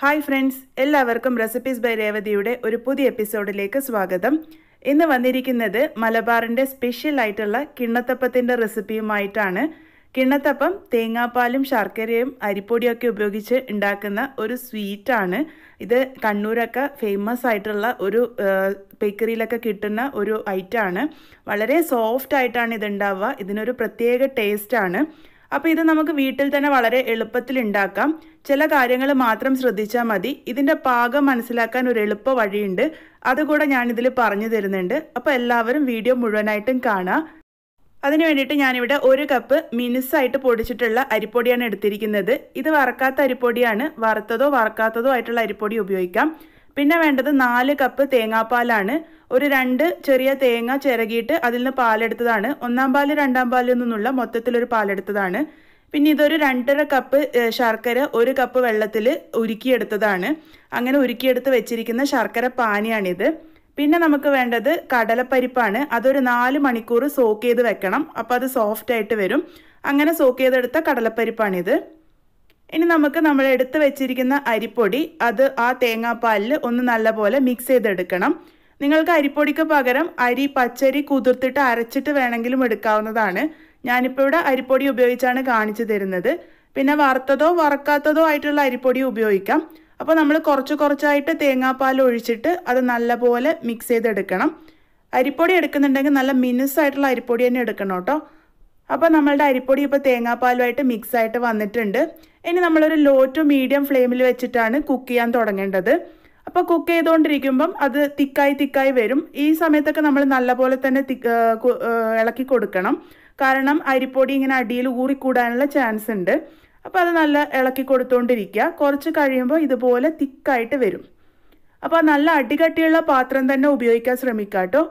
hi friends എല്ലാവർക്കും recipes by രേവതിയുടെ ഒരു പുതിയ എപ്പിസോഡിലേക്ക് സ്വാഗതം ഇന്ന് വന്നിരിക്കുന്നത് മലബാറിൻ്റെ സ്പെഷ്യൽ ആയിട്ടുള്ള കിണ്ണത്തപ്പത്തിൻ്റെ റെസിപ്പിയുമായിട്ടാണ് കിണ്ണത്തപ്പം തേങ്ങാപ്പാലും ശർക്കരയും അരിപ്പൊടിയൊക്കെ ഉപയോഗിച്ച് ഉണ്ടാക്കുന്ന ഒരു സ്വീറ്റാണ് ഇത് കണ്ണൂരൊക്കെ ഫേമസ് ആയിട്ടുള്ള ഒരു ബേക്കറിയിലൊക്കെ കിട്ടുന്ന ഒരു ഐറ്റമാണ് വളരെ സോഫ്റ്റ് ആയിട്ടാണ് ഇത് ഉണ്ടാവുക ഇതിനൊരു പ്രത്യേക ടേസ്റ്റാണ് അപ്പോൾ ഇത് നമുക്ക് വീട്ടിൽ തന്നെ വളരെ എളുപ്പത്തിൽ ഉണ്ടാക്കാം ചില കാര്യങ്ങൾ മാത്രം ശ്രദ്ധിച്ചാൽ മതി ഇതിൻ്റെ പാകം മനസ്സിലാക്കാൻ ഒരു എളുപ്പ വഴിയുണ്ട് അതുകൂടെ ഞാനിതിൽ പറഞ്ഞു തരുന്നുണ്ട് അപ്പോൾ എല്ലാവരും വീഡിയോ മുഴുവനായിട്ടും കാണാം അതിന് വേണ്ടിയിട്ട് ഞാനിവിടെ ഒരു കപ്പ് മിനുസായിട്ട് പൊടിച്ചിട്ടുള്ള അരിപ്പൊടിയാണ് എടുത്തിരിക്കുന്നത് ഇത് വറക്കാത്ത അരിപ്പൊടിയാണ് വറുത്തതോ വറക്കാത്തതോ ആയിട്ടുള്ള അരിപ്പൊടി ഉപയോഗിക്കാം പിന്നെ വേണ്ടത് നാല് കപ്പ് തേങ്ങാപ്പാലാണ് ഒരു രണ്ട് ചെറിയ തേങ്ങ ചിരകിയിട്ട് അതിൽ നിന്ന് പാലെടുത്തതാണ് ഒന്നാം പാല് രണ്ടാം പാലിൽ നിന്നുള്ള മൊത്തത്തിലൊരു പാലെടുത്തതാണ് പിന്നെ ഇതൊരു രണ്ടര കപ്പ് ശർക്കര ഒരു കപ്പ് വെള്ളത്തിൽ ഉരുക്കിയെടുത്തതാണ് അങ്ങനെ ഉരുക്കിയെടുത്ത് വെച്ചിരിക്കുന്ന ശർക്കര പാനിയാണിത് പിന്നെ നമുക്ക് വേണ്ടത് കടലപ്പരിപ്പാണ് അതൊരു നാല് മണിക്കൂർ സോക്ക് ചെയ്ത് വെക്കണം അപ്പോൾ അത് സോഫ്റ്റ് ആയിട്ട് വരും അങ്ങനെ സോക്ക് ചെയ്തെടുത്ത കടലപ്പരിപ്പാണിത് ഇനി നമുക്ക് നമ്മൾ എടുത്തു വെച്ചിരിക്കുന്ന അരിപ്പൊടി അത് ആ തേങ്ങാപ്പാലിൽ ഒന്ന് നല്ലപോലെ മിക്സ് ചെയ്തെടുക്കണം നിങ്ങൾക്ക് അരിപ്പൊടിക്ക് പകരം അരി പച്ചരി കുതിർത്തിട്ട് അരച്ചിട്ട് വേണമെങ്കിലും എടുക്കാവുന്നതാണ് ഞാനിപ്പോൾ ഇവിടെ അരിപ്പൊടി ഉപയോഗിച്ചാണ് കാണിച്ചു തരുന്നത് പിന്നെ വറുത്തതോ വറക്കാത്തതോ ആയിട്ടുള്ള അരിപ്പൊടി ഉപയോഗിക്കാം അപ്പോൾ നമ്മൾ കുറച്ച് കുറച്ചായിട്ട് തേങ്ങാപ്പാൽ ഒഴിച്ചിട്ട് അത് നല്ലപോലെ മിക്സ് ചെയ്തെടുക്കണം അരിപ്പൊടി എടുക്കുന്നുണ്ടെങ്കിൽ നല്ല മിനുസായിട്ടുള്ള അരിപ്പൊടി തന്നെ എടുക്കണം കേട്ടോ അപ്പോൾ നമ്മളുടെ അരിപ്പൊടി ഇപ്പോൾ തേങ്ങാപ്പാലുമായിട്ട് മിക്സ് ആയിട്ട് വന്നിട്ടുണ്ട് ഇനി നമ്മളൊരു ലോ ടു മീഡിയം ഫ്ലെയിമിൽ വെച്ചിട്ടാണ് കുക്ക് ചെയ്യാൻ തുടങ്ങേണ്ടത് അപ്പോൾ കുക്ക് ചെയ്തുകൊണ്ടിരിക്കുമ്പം അത് തിക്കായി തിക്കായി വരും ഈ സമയത്തൊക്കെ നമ്മൾ നല്ലപോലെ തന്നെ ഇളക്കി കൊടുക്കണം കാരണം അരിപ്പൊടി ഇങ്ങനെ അടിയിൽ ഊറിക്കൂടാനുള്ള ചാൻസ് ഉണ്ട് അപ്പോൾ അത് നല്ല ഇളക്കി കൊടുത്തുകൊണ്ടിരിക്കുക കുറച്ച് കഴിയുമ്പോൾ ഇതുപോലെ തിക്കായിട്ട് വരും അപ്പോൾ നല്ല അടികട്ടിയുള്ള പാത്രം തന്നെ ഉപയോഗിക്കാൻ ശ്രമിക്കുക കേട്ടോ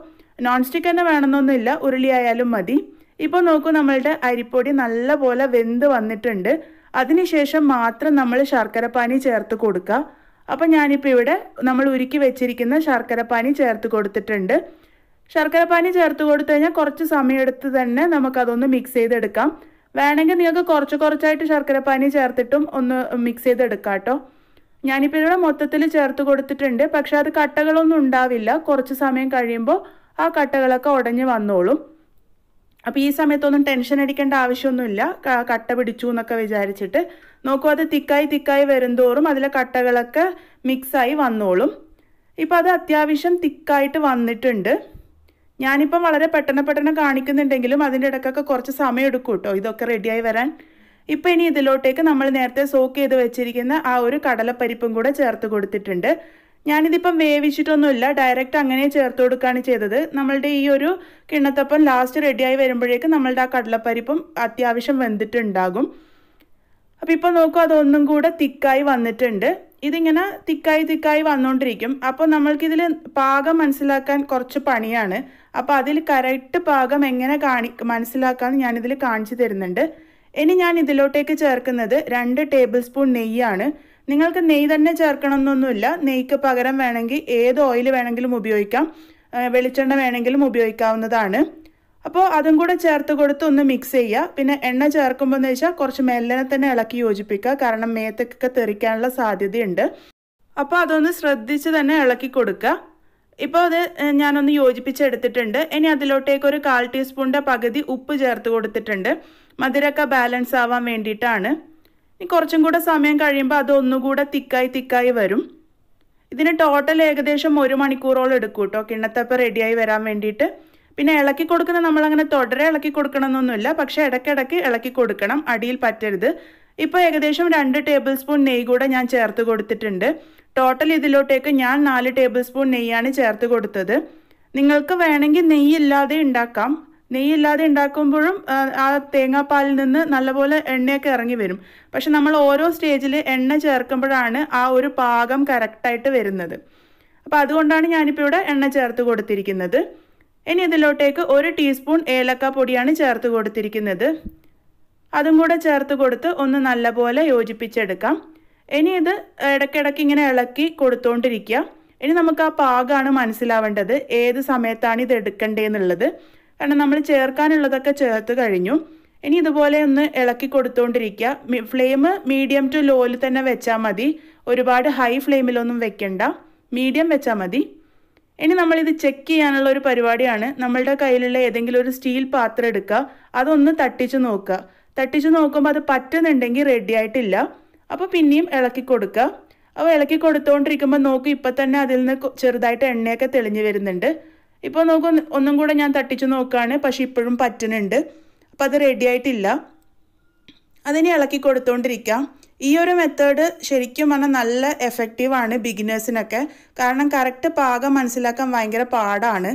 നോൺ സ്റ്റിക്ക് തന്നെ വേണമെന്നൊന്നുമില്ല ഉരുളിയായാലും മതി ഇപ്പോൾ നോക്കൂ നമ്മളുടെ അരിപ്പൊടി നല്ലപോലെ വെന്ത് വന്നിട്ടുണ്ട് അതിനുശേഷം മാത്രം നമ്മൾ ശർക്കരപ്പാനി ചേർത്ത് കൊടുക്കുക അപ്പം ഞാനിപ്പോൾ ഇവിടെ നമ്മൾ ഉരുക്കി വെച്ചിരിക്കുന്ന ശർക്കരപ്പാനി ചേർത്ത് കൊടുത്തിട്ടുണ്ട് ശർക്കരപ്പാനി ചേർത്ത് കൊടുത്തു കഴിഞ്ഞാൽ കുറച്ച് സമയമെടുത്ത് തന്നെ നമുക്കതൊന്ന് മിക്സ് ചെയ്തെടുക്കാം വേണമെങ്കിൽ നിങ്ങൾക്ക് കുറച്ച് കുറച്ചായിട്ട് ശർക്കരപ്പാനി ചേർത്തിട്ടും ഒന്ന് മിക്സ് ചെയ്തെടുക്കാം കേട്ടോ ഞാനിപ്പോൾ ഇവിടെ മൊത്തത്തിൽ ചേർത്ത് കൊടുത്തിട്ടുണ്ട് പക്ഷേ അത് കട്ടകളൊന്നും ഉണ്ടാവില്ല കുറച്ച് സമയം കഴിയുമ്പോൾ ആ കട്ടകളൊക്കെ ഉടഞ്ഞ് വന്നോളും അപ്പോൾ ഈ സമയത്തൊന്നും ടെൻഷൻ അടിക്കേണ്ട ആവശ്യമൊന്നുമില്ല കട്ട പിടിച്ചു എന്നൊക്കെ വിചാരിച്ചിട്ട് നോക്കൂ അത് തിക്കായി തിക്കായി വരുന്തോറും അതിലെ കട്ടകളൊക്കെ മിക്സായി വന്നോളും ഇപ്പോൾ അത് അത്യാവശ്യം തിക്കായിട്ട് വന്നിട്ടുണ്ട് ഞാനിപ്പം വളരെ പെട്ടെന്ന് പെട്ടെന്ന് കാണിക്കുന്നുണ്ടെങ്കിലും അതിൻ്റെ ഇടയ്ക്കൊക്കെ കുറച്ച് സമയം എടുക്കും കേട്ടോ ഇതൊക്കെ റെഡിയായി വരാൻ ഇപ്പോൾ ഇനി ഇതിലോട്ടേക്ക് നമ്മൾ നേരത്തെ സോക്ക് ചെയ്ത് വെച്ചിരിക്കുന്ന ആ ഒരു കടലപ്പരിപ്പും കൂടെ ചേർത്ത് കൊടുത്തിട്ടുണ്ട് ഞാനിതിപ്പം വേവിച്ചിട്ടൊന്നുമില്ല ഡയറക്റ്റ് അങ്ങനെ ചേർത്ത് കൊടുക്കുകയാണ് ചെയ്തത് നമ്മളുടെ ഈ ഒരു കിണ്ണത്തപ്പം ലാസ്റ്റ് റെഡിയായി വരുമ്പോഴേക്കും നമ്മളുടെ ആ കടലപ്പരിപ്പും അത്യാവശ്യം വെന്തിട്ടുണ്ടാകും അപ്പോൾ ഇപ്പോൾ നോക്കൂ അതൊന്നും കൂടെ തിക്കായി വന്നിട്ടുണ്ട് ഇതിങ്ങനെ തിക്കായി തിക്കായി വന്നുകൊണ്ടിരിക്കും അപ്പോൾ നമ്മൾക്കിതിൽ പാകം മനസ്സിലാക്കാൻ കുറച്ച് പണിയാണ് അപ്പോൾ അതിൽ കറക്റ്റ് പാകം എങ്ങനെ കാണി മനസ്സിലാക്കാമെന്ന് ഞാനിതിൽ കാണിച്ചു തരുന്നുണ്ട് ഇനി ഞാൻ ഇതിലോട്ടേക്ക് ചേർക്കുന്നത് രണ്ട് ടേബിൾ സ്പൂൺ നെയ്യാണ് നിങ്ങൾക്ക് നെയ്യ് തന്നെ ചേർക്കണമെന്നൊന്നുമില്ല നെയ്ക്ക് പകരം വേണമെങ്കിൽ ഏത് ഓയിൽ വേണമെങ്കിലും ഉപയോഗിക്കാം വെളിച്ചെണ്ണ വേണമെങ്കിലും ഉപയോഗിക്കാവുന്നതാണ് അപ്പോൾ അതും കൂടെ ചേർത്ത് കൊടുത്ത് ഒന്ന് മിക്സ് ചെയ്യുക പിന്നെ എണ്ണ ചേർക്കുമ്പോൾ എന്ന് വെച്ചാൽ കുറച്ച് മെല്ലനെ തന്നെ ഇളക്കി യോജിപ്പിക്കുക കാരണം മേത്തേക്കൊക്കെ തെറിക്കാനുള്ള സാധ്യതയുണ്ട് അപ്പോൾ അതൊന്ന് ശ്രദ്ധിച്ച് തന്നെ ഇളക്കി കൊടുക്കുക ഇപ്പോൾ അത് ഞാനൊന്ന് യോജിപ്പിച്ചെടുത്തിട്ടുണ്ട് ഇനി അതിലോട്ടേക്ക് ഒരു കാൽ ടീസ്പൂണിൻ്റെ പകുതി ഉപ്പ് ചേർത്ത് കൊടുത്തിട്ടുണ്ട് മധുരമൊക്കെ ബാലൻസ് ആവാൻ വേണ്ടിയിട്ടാണ് ഇനി കുറച്ചും കൂടെ സമയം കഴിയുമ്പോൾ അതൊന്നുകൂടെ തിക്കായി തിക്കായി വരും ഇതിന് ടോട്ടൽ ഏകദേശം ഒരു മണിക്കൂറോളം എടുക്കും കേട്ടോ കിണ്ണത്തപ്പ റെഡിയായി വരാൻ വേണ്ടിയിട്ട് പിന്നെ ഇളക്കി കൊടുക്കുന്ന നമ്മളങ്ങനെ തുടരെ ഇളക്കി കൊടുക്കണമെന്നൊന്നുമില്ല പക്ഷേ ഇടയ്ക്കിടയ്ക്ക് ഇളക്കി കൊടുക്കണം അടിയിൽ പറ്റരുത് ഇപ്പോൾ ഏകദേശം രണ്ട് ടേബിൾ സ്പൂൺ നെയ്യ് കൂടെ ഞാൻ ചേർത്ത് കൊടുത്തിട്ടുണ്ട് ടോട്ടൽ ഇതിലോട്ടേക്ക് ഞാൻ നാല് ടേബിൾ സ്പൂൺ നെയ്യാണ് ചേർത്ത് കൊടുത്തത് നിങ്ങൾക്ക് വേണമെങ്കിൽ നെയ്യ് ഇല്ലാതെ ഉണ്ടാക്കാം നെയ്യില്ലാതെ ഉണ്ടാക്കുമ്പോഴും ആ തേങ്ങാപ്പാലിൽ നിന്ന് നല്ലപോലെ എണ്ണയൊക്കെ ഇറങ്ങി വരും പക്ഷെ നമ്മൾ ഓരോ സ്റ്റേജിൽ എണ്ണ ചേർക്കുമ്പോഴാണ് ആ ഒരു പാകം കറക്റ്റായിട്ട് വരുന്നത് അപ്പോൾ അതുകൊണ്ടാണ് ഞാനിപ്പോൾ ഇവിടെ എണ്ണ ചേർത്ത് കൊടുത്തിരിക്കുന്നത് ഇനി ഇതിലോട്ടേക്ക് ഒരു ടീസ്പൂൺ ഏലക്ക പൊടിയാണ് ചേർത്ത് കൊടുത്തിരിക്കുന്നത് അതും കൂടെ ചേർത്ത് കൊടുത്ത് ഒന്ന് നല്ലപോലെ യോജിപ്പിച്ചെടുക്കാം ഇനി ഇത് ഇടയ്ക്കിടയ്ക്ക് ഇങ്ങനെ ഇളക്കി കൊടുത്തുകൊണ്ടിരിക്കുക ഇനി നമുക്ക് ആ പാകമാണ് മനസ്സിലാവേണ്ടത് ഏത് സമയത്താണ് ഇത് എടുക്കേണ്ടതെന്നുള്ളത് കാരണം നമ്മൾ ചേർക്കാനുള്ളതൊക്കെ ചേർത്ത് കഴിഞ്ഞു ഇനി ഇതുപോലെ ഒന്ന് ഇളക്കി കൊടുത്തുകൊണ്ടിരിക്കുക ഫ്ലെയിം മീഡിയം ടു ലോയിൽ തന്നെ വെച്ചാൽ മതി ഒരുപാട് ഹൈ ഫ്ലെയിമിലൊന്നും വെക്കണ്ട മീഡിയം വെച്ചാൽ മതി ഇനി നമ്മളിത് ചെക്ക് ചെയ്യാനുള്ള ഒരു പരിപാടിയാണ് നമ്മളുടെ കയ്യിലുള്ള ഏതെങ്കിലും ഒരു സ്റ്റീൽ പാത്രം എടുക്കുക അതൊന്ന് തട്ടിച്ച് നോക്കുക തട്ടിച്ച് നോക്കുമ്പോൾ അത് പറ്റുന്നുണ്ടെങ്കിൽ റെഡി ആയിട്ടില്ല അപ്പോൾ പിന്നെയും ഇളക്കി കൊടുക്കുക അപ്പോൾ ഇളക്കി കൊടുത്തുകൊണ്ടിരിക്കുമ്പോൾ നോക്കും ഇപ്പം തന്നെ അതിൽ നിന്ന് ചെറുതായിട്ട് എണ്ണയൊക്കെ തെളിഞ്ഞു വരുന്നുണ്ട് ഇപ്പോൾ നമുക്ക് ഒന്നും കൂടെ ഞാൻ തട്ടിച്ച് നോക്കുകയാണ് പക്ഷേ ഇപ്പോഴും പറ്റുന്നുണ്ട് അപ്പോൾ അത് റെഡി ആയിട്ടില്ല അതിനെ ഇളക്കി കൊടുത്തുകൊണ്ടിരിക്കാം ഈ ഒരു മെത്തേഡ് ശരിക്കും പറഞ്ഞാൽ നല്ല എഫക്റ്റീവാണ് ബിഗിനേഴ്സിനൊക്കെ കാരണം കറക്റ്റ് പാകം മനസ്സിലാക്കാൻ ഭയങ്കര പാടാണ്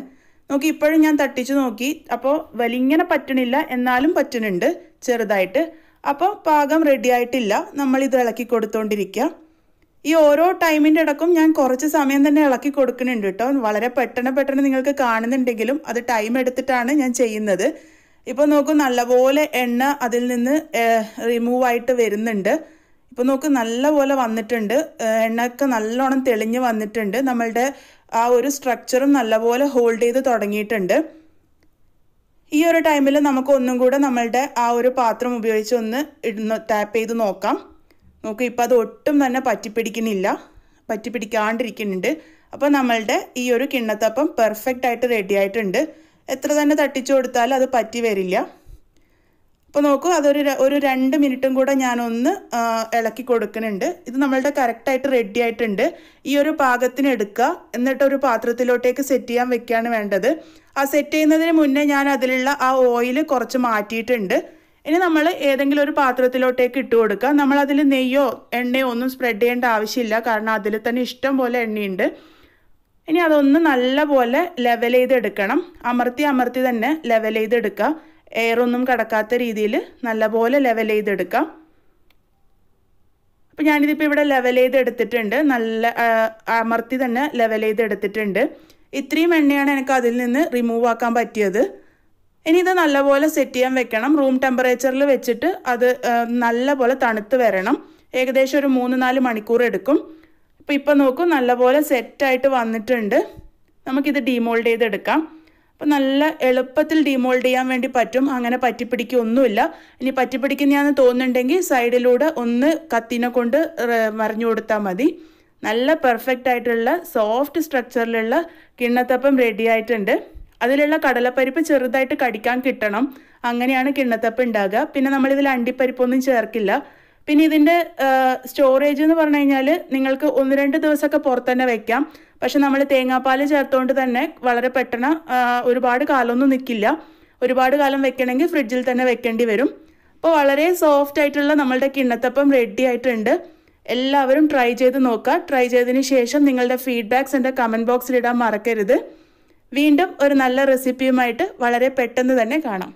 നോക്കി ഇപ്പോഴും ഞാൻ തട്ടിച്ച് നോക്കി അപ്പോൾ വലിങ്ങനെ പറ്റണില്ല എന്നാലും പറ്റുന്നുണ്ട് ചെറുതായിട്ട് അപ്പോൾ പാകം റെഡി ആയിട്ടില്ല നമ്മളിത് ഇളക്കി കൊടുത്തുകൊണ്ടിരിക്കുക ഈ ഓരോ ടൈമിൻ്റെ ഇടക്കും ഞാൻ കുറച്ച് സമയം തന്നെ ഇളക്കി കൊടുക്കുന്നുണ്ട് കേട്ടോ വളരെ പെട്ടെന്ന് പെട്ടെന്ന് നിങ്ങൾക്ക് കാണുന്നുണ്ടെങ്കിലും അത് ടൈം എടുത്തിട്ടാണ് ഞാൻ ചെയ്യുന്നത് ഇപ്പോൾ നോക്കൂ നല്ലപോലെ എണ്ണ അതിൽ നിന്ന് റിമൂവ് ആയിട്ട് വരുന്നുണ്ട് ഇപ്പോൾ നോക്ക് നല്ലപോലെ വന്നിട്ടുണ്ട് എണ്ണയൊക്കെ നല്ലോണം തെളിഞ്ഞ് വന്നിട്ടുണ്ട് നമ്മളുടെ ആ ഒരു സ്ട്രക്ചറും നല്ലപോലെ ഹോൾഡ് ചെയ്ത് തുടങ്ങിയിട്ടുണ്ട് ഈ ഒരു ടൈമിൽ നമുക്ക് ഒന്നും കൂടെ നമ്മളുടെ ആ ഒരു പാത്രം ഉപയോഗിച്ച് ഒന്ന് ഇടുന്ന ടാപ്പ് ചെയ്ത് നോക്കാം നോക്കൂ ഇപ്പോൾ അത് ഒട്ടും തന്നെ പറ്റിപ്പിടിക്കുന്നില്ല പറ്റിപ്പിടിക്കാണ്ടിരിക്കുന്നുണ്ട് അപ്പോൾ നമ്മളുടെ ഈ ഒരു കിണ്ണത്തപ്പം പെർഫെക്റ്റ് ആയിട്ട് റെഡി ആയിട്ടുണ്ട് എത്ര തന്നെ തട്ടിച്ചു കൊടുത്താലും അത് പറ്റി വരില്ല അപ്പോൾ നോക്കൂ അതൊരു ഒരു രണ്ട് മിനിറ്റും കൂടെ ഞാനൊന്ന് ഇളക്കി കൊടുക്കുന്നുണ്ട് ഇത് നമ്മളുടെ കറക്റ്റായിട്ട് റെഡി ആയിട്ടുണ്ട് ഈ ഒരു പാകത്തിന് എടുക്കുക എന്നിട്ട് ഒരു പാത്രത്തിലോട്ടേക്ക് സെറ്റ് ചെയ്യാൻ വെക്കുകയാണ് വേണ്ടത് ആ സെറ്റ് ചെയ്യുന്നതിന് മുന്നേ ഞാൻ അതിലുള്ള ആ ഓയിൽ കുറച്ച് മാറ്റിയിട്ടുണ്ട് ഇനി നമ്മൾ ഏതെങ്കിലും ഒരു പാത്രത്തിലോട്ടേക്ക് ഇട്ട് കൊടുക്കുക നമ്മൾ അതിൽ നെയ്യോ എണ്ണയോ ഒന്നും സ്പ്രെഡ് ചെയ്യേണ്ട ആവശ്യമില്ല കാരണം അതിൽ തന്നെ ഇഷ്ടം പോലെ എണ്ണയുണ്ട് ഇനി അതൊന്ന് നല്ലപോലെ ലെവൽ ചെയ്തെടുക്കണം അമർത്തി അമർത്തി തന്നെ ലെവൽ ചെയ്തെടുക്കുക എയറൊന്നും കടക്കാത്ത രീതിയിൽ നല്ലപോലെ ലെവൽ ചെയ്തെടുക്കാം അപ്പോൾ ഞാനിതിപ്പോൾ ഇവിടെ ലെവൽ ചെയ്തെടുത്തിട്ടുണ്ട് നല്ല അമർത്തി തന്നെ ലെവൽ ചെയ്തെടുത്തിട്ടുണ്ട് ഇത്രയും എണ്ണയാണ് എനിക്ക് അതിൽ നിന്ന് റിമൂവ് ആക്കാൻ പറ്റിയത് ഇനി ഇത് നല്ലപോലെ സെറ്റ് ചെയ്യാൻ വെക്കണം റൂം ടെമ്പറേച്ചറിൽ വെച്ചിട്ട് അത് നല്ലപോലെ തണുത്ത് വരണം ഏകദേശം ഒരു മൂന്ന് നാല് മണിക്കൂർ എടുക്കും അപ്പോൾ ഇപ്പോൾ നോക്കൂ നല്ലപോലെ സെറ്റായിട്ട് വന്നിട്ടുണ്ട് നമുക്കിത് ഡീമോൾഡ് ചെയ്തെടുക്കാം അപ്പോൾ നല്ല എളുപ്പത്തിൽ ഡീമോൾഡ് ചെയ്യാൻ വേണ്ടി പറ്റും അങ്ങനെ പറ്റിപ്പിടിക്കൊന്നുമില്ല ഇനി പറ്റിപ്പിടിക്കുന്നതാണെന്ന് തോന്നുന്നുണ്ടെങ്കിൽ സൈഡിലൂടെ ഒന്ന് കത്തിനെ കൊണ്ട് മറിഞ്ഞു കൊടുത്താൽ മതി നല്ല പെർഫെക്റ്റ് ആയിട്ടുള്ള സോഫ്റ്റ് സ്ട്രക്ചറിലുള്ള കിണ്ണത്തപ്പം റെഡി ആയിട്ടുണ്ട് അതിലുള്ള കടലപ്പരിപ്പ് ചെറുതായിട്ട് കടിക്കാൻ കിട്ടണം അങ്ങനെയാണ് കിണ്ണത്തപ്പം ഉണ്ടാകുക പിന്നെ നമ്മളിതിൽ അണ്ടിപ്പരിപ്പൊന്നും ചേർക്കില്ല പിന്നെ ഇതിൻ്റെ സ്റ്റോറേജ് എന്ന് പറഞ്ഞു കഴിഞ്ഞാൽ നിങ്ങൾക്ക് ഒന്ന് രണ്ട് ദിവസമൊക്കെ പുറത്ത് തന്നെ വെക്കാം പക്ഷെ നമ്മൾ തേങ്ങാപ്പാൽ ചേർത്തുകൊണ്ട് തന്നെ വളരെ പെട്ടെന്ന് ഒരുപാട് കാലമൊന്നും നിൽക്കില്ല ഒരുപാട് കാലം വെക്കണമെങ്കിൽ ഫ്രിഡ്ജിൽ തന്നെ വെക്കേണ്ടി വരും അപ്പോൾ വളരെ സോഫ്റ്റ് ആയിട്ടുള്ള നമ്മളുടെ കിണ്ണത്തപ്പം റെഡി ആയിട്ടുണ്ട് എല്ലാവരും ട്രൈ ചെയ്ത് നോക്കുക ട്രൈ ചെയ്തതിന് ശേഷം നിങ്ങളുടെ ഫീഡ്ബാക്സ് എൻ്റെ കമൻറ്റ് ബോക്സിൽ ഇടാൻ മറക്കരുത് വീണ്ടും ഒരു നല്ല റെസിപ്പിയുമായിട്ട് വളരെ പെട്ടെന്ന് തന്നെ കാണാം